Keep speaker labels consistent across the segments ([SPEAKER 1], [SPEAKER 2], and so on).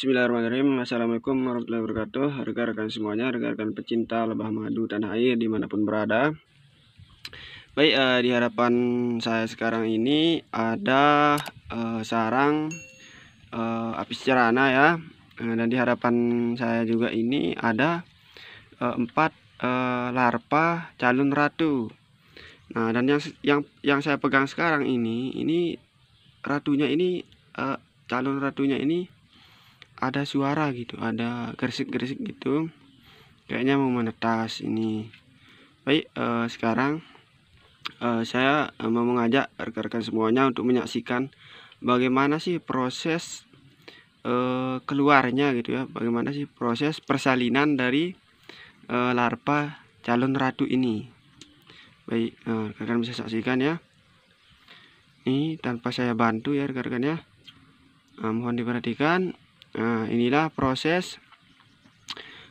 [SPEAKER 1] Bismillahirrahmanirrahim Assalamualaikum warahmatullahi wabarakatuh Rekan-rekan semuanya, rekan-rekan pecinta lebah madu tanah air dimanapun berada Baik, uh, di hadapan saya sekarang ini ada uh, sarang uh, eh, apis cerana ya uh, Dan di hadapan saya juga ini ada uh, 4 uh, larva calon ratu Nah, dan yang, yang, yang saya pegang sekarang ini, ini ratunya ini, uh, calon ratunya ini ada suara gitu ada gersik-gersik gitu kayaknya mau menetas ini baik uh, sekarang uh, saya eh, mau mengajak rekan-rekan semuanya untuk menyaksikan bagaimana sih proses uh, keluarnya gitu ya bagaimana sih proses persalinan dari uh, larva calon ratu ini baik rekan-rekan bisa saksikan ya ini tanpa saya bantu ya rekan-rekan ya mohon diperhatikan Nah, inilah proses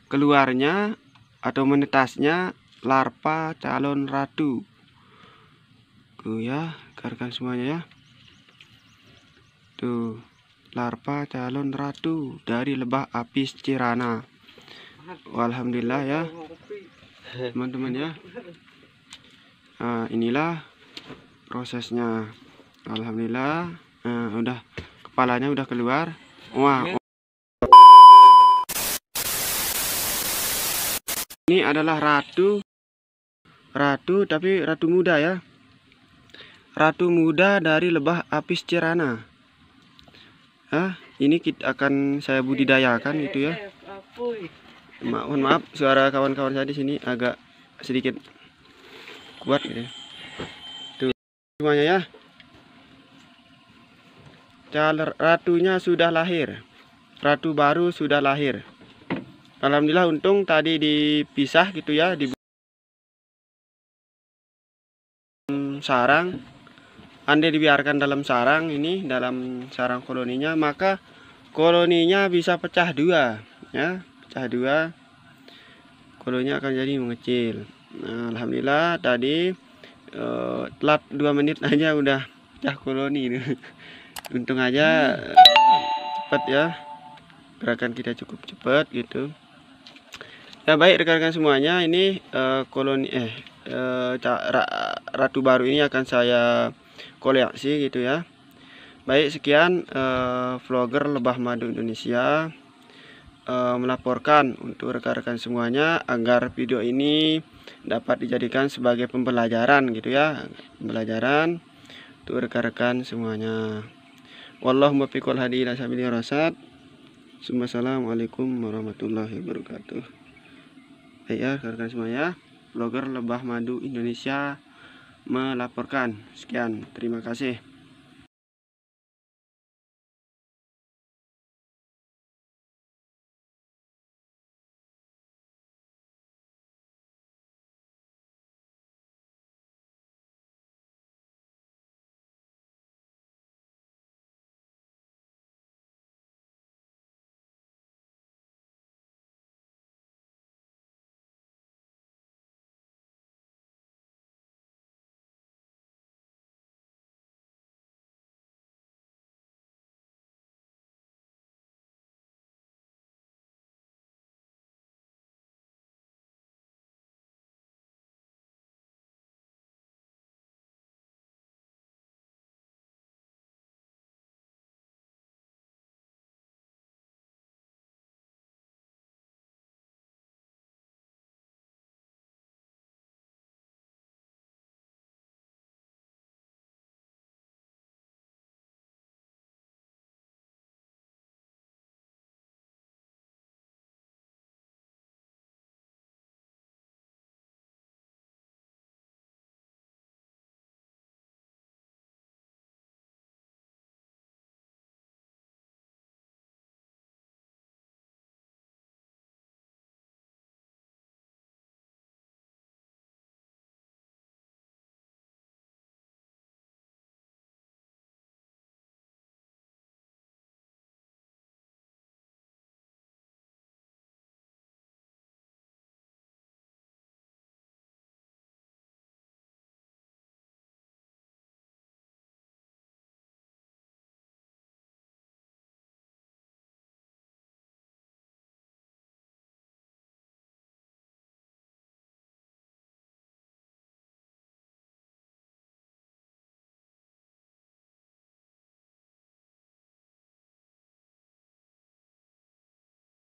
[SPEAKER 1] keluarnya atau menetasnya larva calon ratu. Tuh ya, rekan semuanya ya. Tuh, larva calon ratu dari lebah apis cirana. Alhamdulillah ya. Teman-teman ya. Nah, inilah prosesnya. Alhamdulillah. Nah, udah kepalanya udah keluar. Wah, Ini adalah ratu ratu tapi ratu muda ya. Ratu muda dari lebah apis cerana. Hah, ini kita akan saya budidayakan itu ya. Mohon maaf suara kawan-kawan saya di sini agak sedikit kuat gitu ya. Tuh semuanya ya. Cal ratunya sudah lahir. Ratu baru sudah lahir. Alhamdulillah untung tadi dipisah gitu ya di sarang Anda dibiarkan dalam sarang ini dalam sarang koloninya maka koloninya bisa pecah dua ya pecah dua koloninya akan jadi mengecil nah, Alhamdulillah tadi uh, telat dua menit aja udah pecah koloni ini untung aja cepat ya gerakan kita cukup cepat gitu Ya baik rekan-rekan semuanya, ini uh, koloni eh uh, eh, ratu baru ini akan saya koleksi gitu ya. Baik, sekian uh, vlogger lebah madu Indonesia uh, melaporkan untuk rekan-rekan semuanya agar video ini dapat dijadikan sebagai pembelajaran gitu ya, pembelajaran untuk rekan-rekan semuanya. Wallahumma fiqol hadi ila rasad. Assalamualaikum warahmatullahi wabarakatuh baik ya rekan-rekan semua ya blogger lebah madu Indonesia melaporkan sekian terima kasih